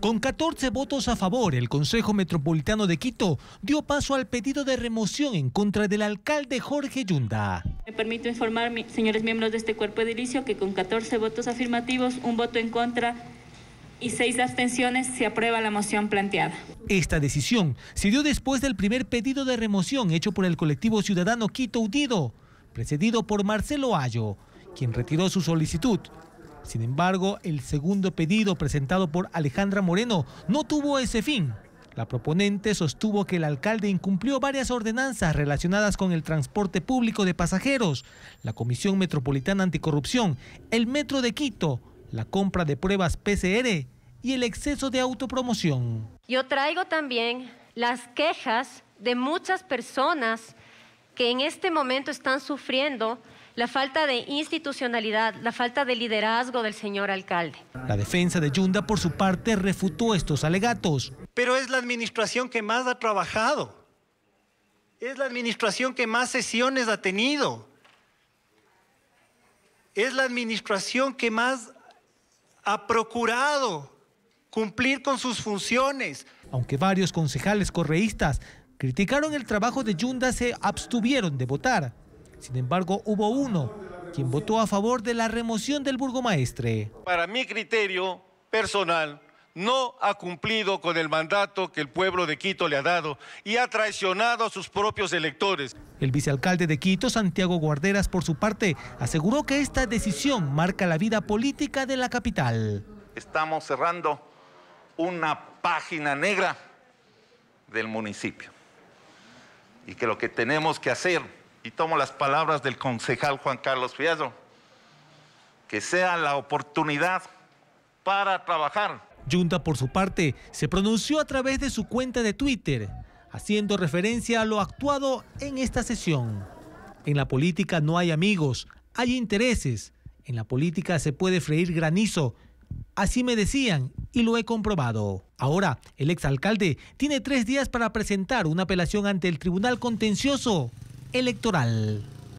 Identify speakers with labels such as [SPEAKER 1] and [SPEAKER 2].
[SPEAKER 1] Con 14 votos a favor, el Consejo Metropolitano de Quito dio paso al pedido de remoción en contra del alcalde Jorge Yunda. Me permito informar, señores miembros de este cuerpo edilicio, que con 14 votos afirmativos, un voto en contra y seis abstenciones se aprueba la moción planteada. Esta decisión se dio después del primer pedido de remoción hecho por el colectivo ciudadano Quito Unido, precedido por Marcelo Ayo, quien retiró su solicitud sin embargo, el segundo pedido presentado por Alejandra Moreno no tuvo ese fin. La proponente sostuvo que el alcalde incumplió varias ordenanzas relacionadas con el transporte público de pasajeros, la Comisión Metropolitana Anticorrupción, el Metro de Quito, la compra de pruebas PCR y el exceso de autopromoción. Yo traigo también las quejas de muchas personas que en este momento están sufriendo la falta de institucionalidad, la falta de liderazgo del señor alcalde. La defensa de Yunda, por su parte, refutó estos alegatos. Pero es la administración que más ha trabajado. Es la administración que más sesiones ha tenido. Es la administración que más ha procurado cumplir con sus funciones. Aunque varios concejales correístas criticaron el trabajo de Yunda, se abstuvieron de votar. Sin embargo, hubo uno quien votó a favor de la remoción del burgomaestre.
[SPEAKER 2] Para mi criterio personal, no ha cumplido con el mandato que el pueblo de Quito le ha dado y ha traicionado a sus propios electores.
[SPEAKER 1] El vicealcalde de Quito, Santiago Guarderas, por su parte, aseguró que esta decisión marca la vida política de la capital.
[SPEAKER 2] Estamos cerrando una página negra del municipio y que lo que tenemos que hacer y tomo las palabras del concejal Juan Carlos Fierro, que sea la oportunidad para trabajar.
[SPEAKER 1] Junta, por su parte, se pronunció a través de su cuenta de Twitter, haciendo referencia a lo actuado en esta sesión. En la política no hay amigos, hay intereses. En la política se puede freír granizo. Así me decían y lo he comprobado. Ahora, el exalcalde tiene tres días para presentar una apelación ante el Tribunal Contencioso electoral.